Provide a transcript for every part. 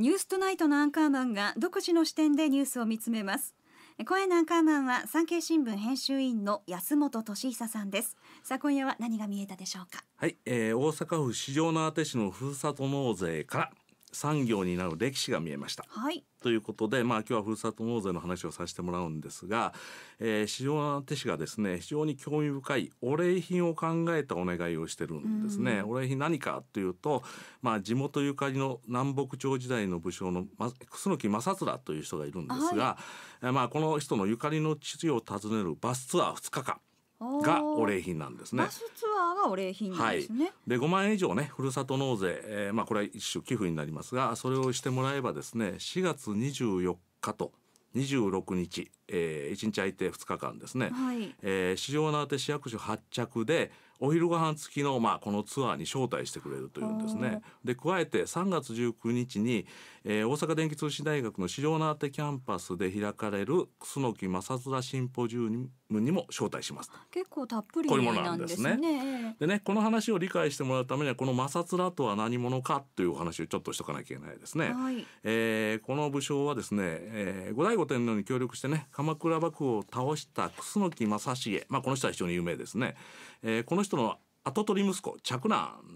ニューストナイトのアンカーマンが独自の視点でニュースを見つめます声のアンカーマンは産経新聞編集員の安本俊久さんですさあ今夜は何が見えたでしょうかはい、えー、大阪府四条のあて市のふるさと納税から産業になる歴史が見えました。はい、ということで、まあ、今日はふるさと納税の話をさせてもらうんですが、えー、の手氏がですね非常に興味深いお礼品を考えたお願いをしてるんですね。お礼品何かというと、まあ、地元ゆかりの南北朝時代の武将の、楠木正面という人がいるんですが、はい、まあ、この人のゆかりの地を訪ねるバスツアー2日間。がお礼品なんですね。バスツアーがお礼品ですね。はい、で5万円以上ねふるさと納税、えー、まあこれは一種寄付になりますがそれをしてもらえばですね4月24日と26日、えー、1日空いて2日間ですね、はいえー、市場の宛市役所発着でお昼ご飯付きの、まあ、このツアーに招待してくれるというんですね。で加えて3月19日に、えー、大阪電気通信大学の資料のあてキャンパスで開かれる楠木正面シンポジウムにも招待します結構たっぷり、ね、こういうものなんですね。でねこの話を理解してもらうためにはこの正面とは何者かというお話をちょっとしとかなきゃいけないですね。はい、えー、この武将はですね、えー、後醍醐天皇に協力してね鎌倉幕府を倒した楠木正成、まあ、この人は非常に有名ですね。えー、この人の跡取り息子嫡男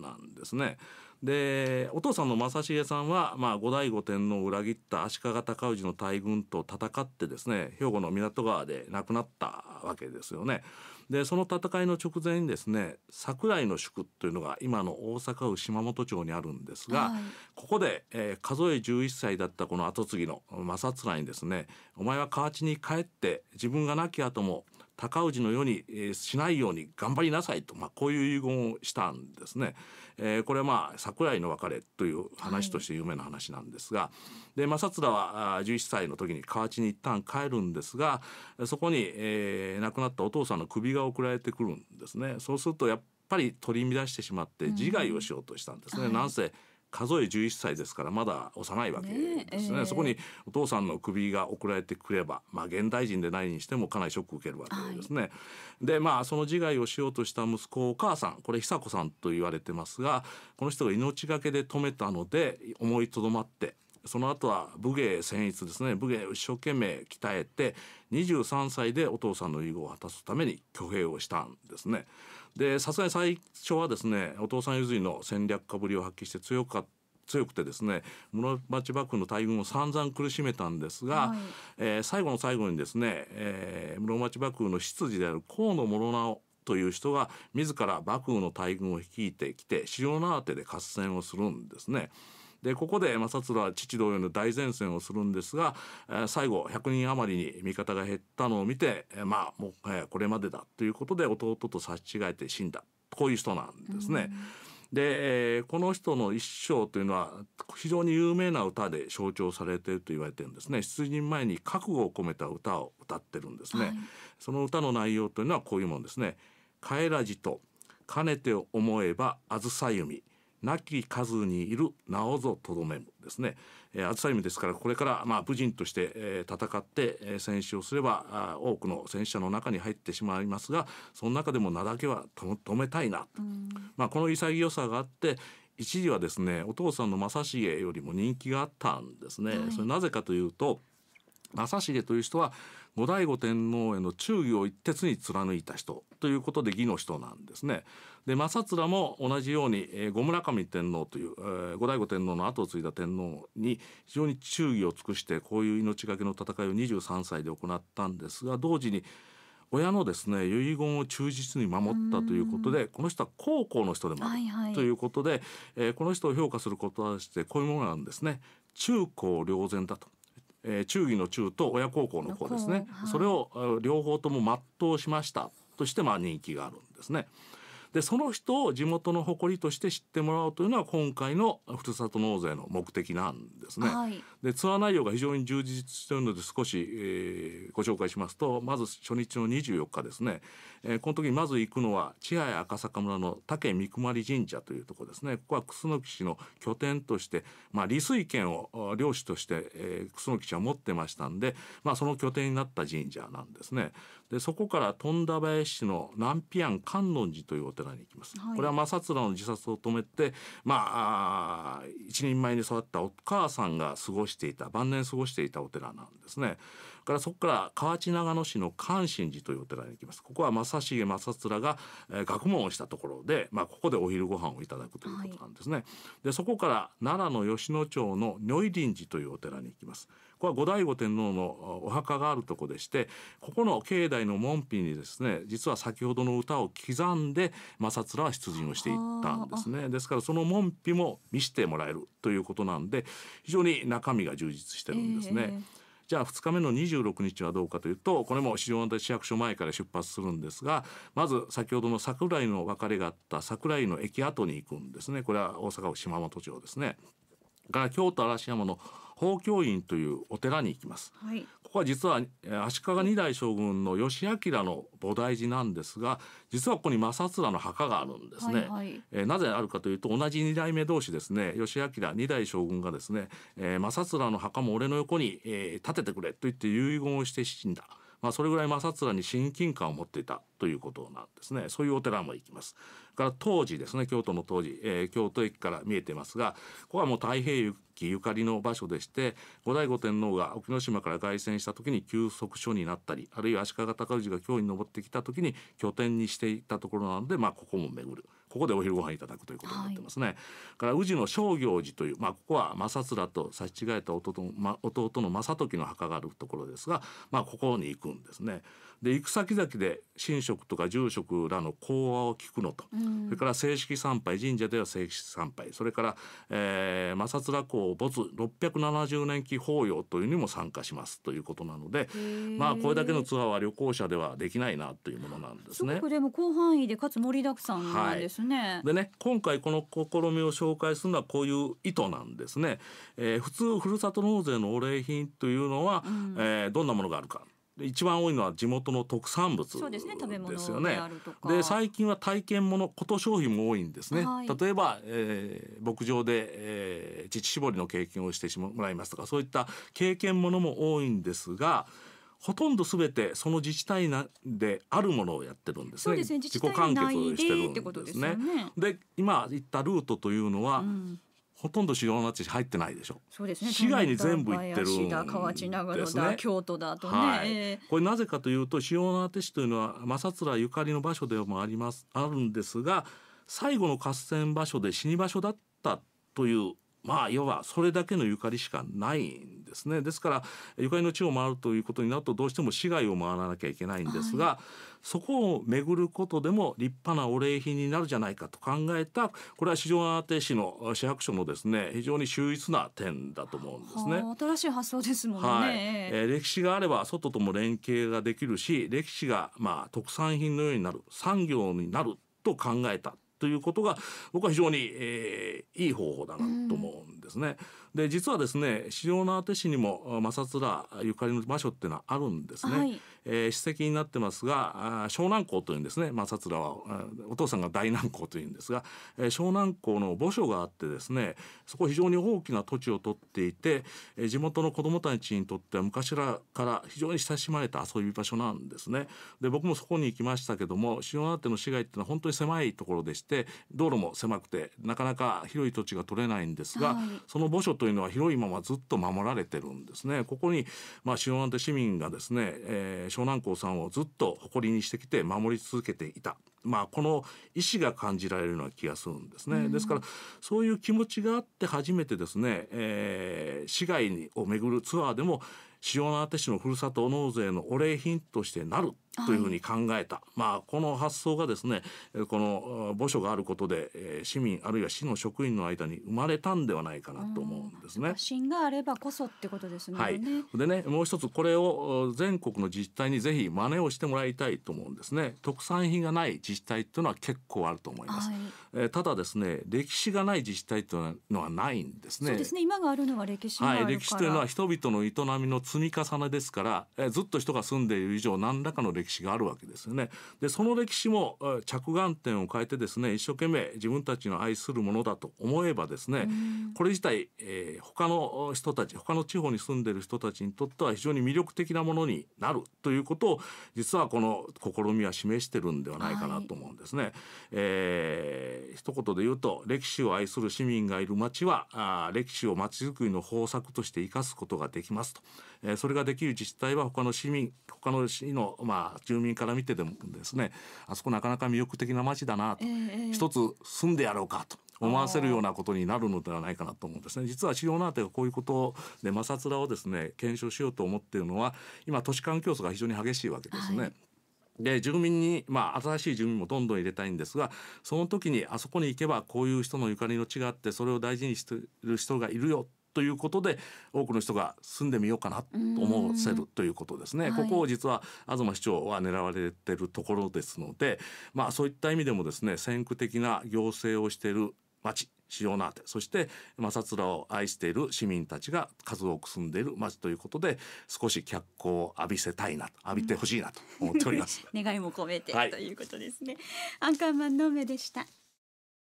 なんですね。でお父さんの正成さんは、まあ、後醍醐天皇を裏切った足利尊氏の大軍と戦ってですね兵庫の港川で亡くなったわけですよね。でその戦いの直前にですね桜井の宿というのが今の大阪府島本町にあるんですが、はい、ここで、えー、数え11歳だったこの跡継ぎの正綱にですね「お前は河内に帰って自分が亡き後も高氏のように、えしないように頑張りなさいと、まあ、こういう遺言をしたんですね。えー、これはまあ桜井の別れという話として有名な話なんですが、はい、で正綱は11歳の時に河内に一旦帰るんですがそこに、えー、亡くなったお父さんの首が送られてくるんですね。そうするとやっぱり取り乱してしまって自害をしようとしたんですね。うんはい、なんせ数え11歳ですからまだ幼いわけですね、ねえー、そこにお父さんの首が送られてくれば、まあ、現代人でないにしてもかなりショックを受けるわけですね。はい、でまあその自害をしようとした息子お母さんこれ久子さんと言われてますがこの人が命がけで止めたので思いとどまってその後は武芸戦逸ですね武芸を一生懸命鍛えて23歳でお父さんの遺言を果たすために挙兵をしたんですね。でさすがに最初はですねお父さん譲りの戦略かぶりを発揮して強かった強くてですね室町幕府の大軍を散々苦しめたんですが、はい、えー、最後の最後にですね、えー、室町幕府の執事である河野諸直という人が自ら幕府の大軍を率いてきて塩縄手で合戦をするんですね。でここで、まあ、薩羅父同様の大前線をするんですが、えー、最後100人余りに味方が減ったのを見て、えー、まあもう、えー、これまでだということで弟と差し違えて死んだこういう人なんですね。で、えー、この人の一生というのは非常に有名な歌で象徴されていると言われてるんですね出陣前に覚悟を込めた歌を歌ってるんですね、はい、その歌の内容というのはこういうものですね「帰らじとかねて思えばあずさ弓亡き数にいるなおぞとどめむですね、えー、アル意味ですからこれからまあ武人として、えー、戦って、えー、戦死をすればあ多くの戦死者の中に入ってしまいますがその中でも名だけは止めたいな、うん、まあ、この潔さがあって一時はですねお父さんの正成よりも人気があったんですね。はい、それなぜかというと正成という人は後醍醐天皇への忠義を一徹に貫いた人ということで義の人なんですね。で政面も同じように、えー、後村上天皇という、えー、後醍醐天皇の後を継いだ天皇に非常に忠義を尽くしてこういう命がけの戦いを23歳で行ったんですが同時に親のですね遺言を忠実に守ったということでこの人は高校の人でもあるということで、はいはい、えー、この人を評価することはしてこういうものなんですね。中高両善だとえー、忠義の忠と親孝行の孝ですね、はい、それを両方とも全うしましたとしてまあ人気があるんですね。でその人を地元の誇りとして知ってもらおうというのは今回のふるさと納税の目的なんですね。はい、でツアー内容が非常に充実しているので少し、えー、ご紹介しますとまず初日の24日ですね、えー、この時にまず行くのは千早赤坂村の武三 k 神社というところですね。ここは楠木氏の拠点として、まあ、利水権を領主として、えー、楠木氏は持ってましたんで、まあ、その拠点になった神社なんですね。でそこから富田林市の南平安観音寺というお寺に行きます、はい、これは正面の自殺を止めてまあ一人前に育ったお母さんが過ごしていた晩年過ごしていたお寺なんですねからそこから河内長野市の関心寺というお寺に行きますここは正成正面が、えー、学問をしたところで、まあ、ここでお昼ご飯をいただくということなんですね、はい、でそこから奈良の吉野町の如意林寺というお寺に行きます。こは後醍醐天皇のお墓があるとこでしてここの境内の門扉にですね実は先ほどの歌を刻んで政らは出陣をしていったんですねですからその門扉も見せてもらえるということなんで非常に中身が充実してるんですね。えーじゃあ2日目の26日はどうかというとこれも四条安市役所前から出発するんですがまず先ほどの桜井の別れがあった桜井の駅跡に行くんですねこれは大阪府島本町ですね。から京都嵐山の宝教院というお寺に行きます、はい、ここは実は足利二代将軍の義明の菩提寺なんですが実はここに正綱の墓があるんですね、はいはい、えー、なぜあるかというと同じ二代目同士ですね義明二代将軍がですね、えー、正綱の墓も俺の横に、えー、建ててくれと言って遺言をして死んだ。まあ、それぐらい擦綱に親近感を持っていたということなんですねそういうお寺も行きますから当時ですね京都の当時、えー、京都駅から見えてますがここはもう太平記ゆかりの場所でして後醍醐天皇が沖ノ島から凱旋した時に休息所になったりあるいは足利尊氏が京に登ってきた時に拠点にしていたところなので、まあ、ここも巡る。ここでお昼ご飯いただくということになってますね。はい、から宇治の商業寺という、まあ、ここは正面と差し違えた弟,、ま、弟の正時の墓があるところですが、まあ、ここに行くんですね。で行く先々で神職とか住職らの講話を聞くのと、うん、それから正式参拝神社では正式参拝それから、えー、正面公没670年期法要というにも参加しますということなのでまあこれだけのツアーは旅行者ではできないなというものなんですね。すごくでも広範囲でかつ盛りだくさんなんですですね。でね今回この試みを紹介するのはこういう意図なんですね。えー、普通ふるさと納税のお礼品というのは、うん、えー、どんなものがあるか。一番多いのは地元の特産物ですよね。で、最近は体験ものこと商品も多いんですね。はい、例えば、えー、牧場で、えー、乳搾りの経験をしてもらいますとかそういった経験ものも多いんですが。ほとんどすべてその自治体なであるものをやってるんですね。すね自己完結してるんですね。で、ね、今言ったルートというのは、うん、ほとんど主要な地入ってないでしょう。うね、市外に全部行ってるんですね。河内長野だ、京都だとね。はい、これなぜかというと主要な市というのは正らゆかりの場所でもありますあるんですが、最後の合戦場所で死に場所だったというまあ要はそれだけのゆかりしかないんですねですからゆかりの地を回るということになるとどうしても市街を回らなきゃいけないんですが、はい、そこを巡ることでも立派なお礼品になるじゃないかと考えたこれは四条定市の市役所のですね非常に秀逸な点だと思うんですね。新しい発想ですもんね、はい、えー、歴史があれば外とも連携ができるし歴史がまあ特産品のようになる産業になると考えたということが僕は非常に、えー、いい方法だなと思うんです。うんですねで実はですね塩の宛市にも擦らゆかりの場所っていうのはあるんですね、はい、えー、史跡になってますが湘南港というんですね擦らはお父さんが大南港というんですが、え湘南港の墓所があってですねそこ非常に大きな土地を取っていて、え地元の子どもたちにとっては昔から非常に親しまれた遊び場所なんですねで僕もそこに行きましたけども塩の宛の市街っていうのは本当に狭いところでして道路も狭くてなかなか広い土地が取れないんですが、はい、その墓所というのは広いままずっと守られてるんですね。ここに、まあ、塩南て市民がですね、えー、湘南港さんをずっと誇りにしてきて守り続けていた。まあ、この意思が感じられるような気がするんですね。ですからそういう気持ちがあって初めてですね、えー、市外を巡るツアーでも塩のあて市のふるさと納税のお礼品としてなるというふうに考えた、はい、まあ、この発想がですねこの墓所があることで市民あるいは市の職員の間に生まれたんではないかなと思うんですね。芯があればこそってことですね。はい、でねもう一つこれを全国の自治体にぜひ真似をしてもらいたいと思うんですね。特産品がない自治体というのは結構あると思います。はい、ただですね歴史がない自治体というのはないんですね。そうですね今があるのは歴史はい、歴史というのは人々の営みの積み重ねですからずっと人が住んでいる以上何らかの歴史史があるわけですよね。でその歴史も着眼点を変えてですね一生懸命自分たちの愛するものだと思えばですね、これ自体、えー、他の人たち他の地方に住んでる人たちにとっては非常に魅力的なものになるということを実はこの試みは示してるんではないかなと思うんですね。はい、えー、一言で言うと歴史を愛する市民がいる町はあ歴史を町づくりの方策として生かすことができますと、えー、それができる自治体は他の市民他の市の、ま住民から見てでもですねあそこなかなか魅力的な街だなと、えー、一つ住んでやろうかと思わせるようなことになるのではないかなと思うんですね実は主要なーテがこういうことで摩擦らをですね検証しようと思っているのは今都市間競争が非常に激しいわけですね。はいで住民に、まあ、新しい住民もどんどん入れたいんですがその時にあそこに行けばこういう人のゆかりの地があってそれを大事にしてる人がいるよということで多くの人が住んでみようかなと思わせるということですね。はい、ここを実は東市長は狙われてるところですので、まあ、そういった意味でもですね先駆的な行政をしている町主要なてそして摩擦らを愛している市民たちが数多く住んでいる町ということで少し脚光を浴びせたいなと浴びてほしいなと思っております、願いも込めて、はい、ということですねアンカーマンの目でした